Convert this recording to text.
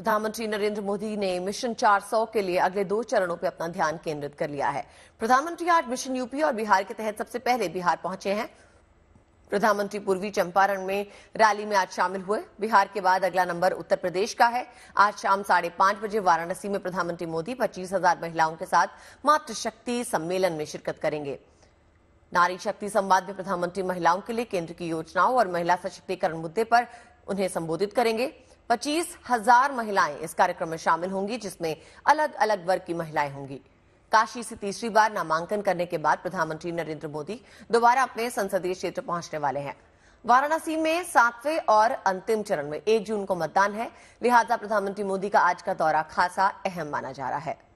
प्रधानमंत्री नरेंद्र मोदी ने मिशन 400 के लिए अगले दो चरणों पर अपना ध्यान केंद्रित कर लिया है प्रधानमंत्री आज मिशन यूपी और बिहार के तहत सबसे पहले बिहार पहुंचे हैं प्रधानमंत्री पूर्वी चंपारण में रैली में आज शामिल हुए बिहार के बाद अगला नंबर उत्तर प्रदेश का है आज शाम साढ़े पांच बजे वाराणसी में प्रधानमंत्री मोदी पच्चीस हजार महिलाओं के साथ मातृशक्ति सम्मेलन में शिरकत करेंगे नारी शक्ति संवाद में प्रधानमंत्री महिलाओं के लिए केंद्र की योजनाओं और महिला सशक्तिकरण मुद्दे पर उन्हें संबोधित करेंगे पच्चीस हजार महिलाएं इस कार्यक्रम में शामिल होंगी जिसमें अलग अलग वर्ग की महिलाएं होंगी काशी से तीसरी बार नामांकन करने के बाद प्रधानमंत्री नरेंद्र मोदी दोबारा अपने संसदीय क्षेत्र पहुंचने वाले हैं वाराणसी में सातवें और अंतिम चरण में एक जून को मतदान है लिहाजा प्रधानमंत्री मोदी का आज का दौरा खासा अहम माना जा रहा है